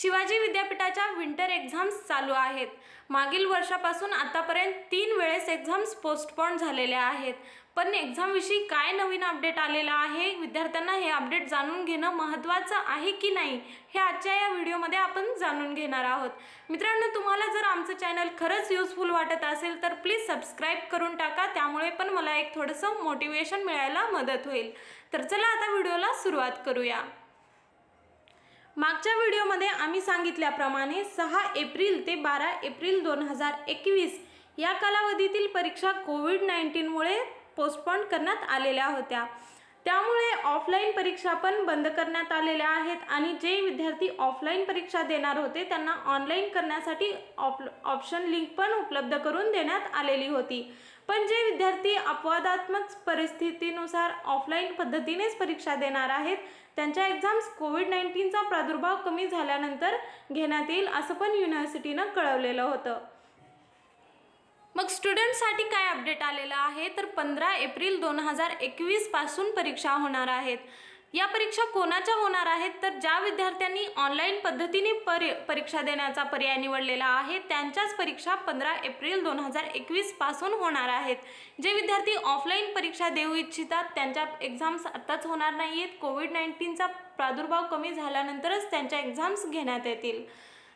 शिवाजी विद्यापीठाच्या winter exams चालू आहेत मागील वर्षापासून आतापर्यंत तीन वेळेस एक्झाम्स पोस्टपोन झालेल्या आहेत पण एक्झामविषयी काय नवीन अपडेट आलेला आहे विद्यार्थ्यांना हे अपडेट जाणून घेणं महत्त्वाचं आहे की नाही हे आजच्या या व्हिडिओमध्ये आपण जाणून घेणार आहोत मित्रांनो तुम्हाला जर आमचं चॅनल खरंच युजफुल वाटत असेल तर प्लीज सबस्क्राईब करून टाका त्यामुळे पण मला एक थोडंसं मोटिवेशन मिळायला मदत होईल तर चला आता व्हिडिओला सुरुवात करूया मागच्या व्हिडिओमध्ये आम्ही सांगितल्याप्रमाणे सहा एप्रिल ते बारा एप्रिल दोन हजार एकवीस या कालावधीतील परीक्षा कोविड नाईन्टीनमुळे पोस्टपोन करण्यात आलेल्या होत्या त्यामुळे ऑफलाईन परीक्षा पण बंद करण्यात आलेल्या आहेत आणि जे विद्यार्थी ऑफलाईन परीक्षा देणार होते त्यांना ऑनलाईन करण्यासाठी ऑप्शन लिंक पण उपलब्ध करून देण्यात आलेली होती पण जे विद्यार्थी अपवादात्मक परिस्थितीनुसार ऑफलाईन पद्धतीनेच परीक्षा देणार आहेत त्यांच्या एक्झाम्स कोविड नाईन्टीनचा प्रादुर्भाव कमी झाल्यानंतर घेण्यात येईल असं पण युनिव्हर्सिटीनं कळवलेलं होतं मग स्टुडंटसाठी काय अपडेट आलेलं आहे तर पंधरा एप्रिल दोन हजार एकवीसपासून परीक्षा होणार आहेत या परीक्षा कोणाच्या होणार आहेत तर ज्या विद्यार्थ्यांनी ऑनलाईन पद्धतीने परि परीक्षा देण्याचा पर्याय निवडलेला आहे त्यांच्याच परीक्षा पंधरा एप्रिल दोन हजार एकवीसपासून होणार आहेत जे विद्यार्थी ऑफलाईन परीक्षा देऊ इच्छितात त्यांच्या एक्झाम्स आत्ताच होणार नाही आहेत कोविड नाईन्टीनचा प्रादुर्भाव कमी झाल्यानंतरच त्यांच्या एक्झाम्स घेण्यात येतील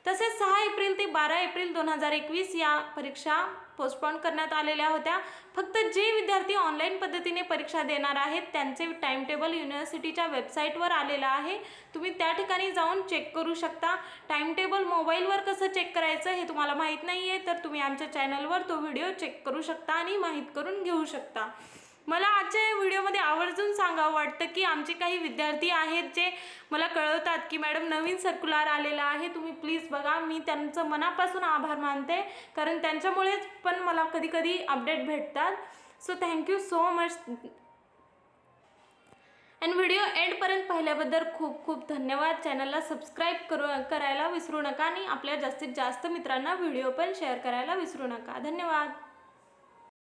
तसेच सहा एप्रिल ते बारा एप्रिल दोन हजार एकवीस या परीक्षा पोस्टपोन करण्यात आलेल्या होत्या फक्त जे विद्यार्थी ऑनलाईन पद्धतीने परीक्षा देणार आहेत त्यांचे टाइम टेबल युनिव्हर्सिटीच्या वेबसाईटवर आलेलं आहे तुम्ही त्या ठिकाणी जाऊन चेक करू शकता टाइम टेबल मोबाईलवर कसं चेक करायचं हे तुम्हाला माहीत नाही आहे तर तुम्ही आमच्या चॅनलवर तो व्हिडिओ चेक करू शकता आणि माहीत करून घेऊ शकता मला आजच्या या व्हिडिओमध्ये आवर्जून सांगावं वाटतं की आमचे काही विद्यार्थी आहेत जे मला कळवतात की मॅडम नवीन सर्क्युलर आलेला आहे तुम्ही प्लीज बघा मी त्यांचं मनापासून आभार मानते कारण त्यांच्यामुळेच पण मला कधी कधी अपडेट भेटतात so thank you so much and video एंडपर्यंत पाहिल्याबद्दल खूप खूप धन्यवाद चॅनलला सबस्क्राईब करू करायला विसरू नका आणि आपल्या जास्तीत जास्त मित्रांना व्हिडिओ पण शेअर करायला विसरू नका धन्यवाद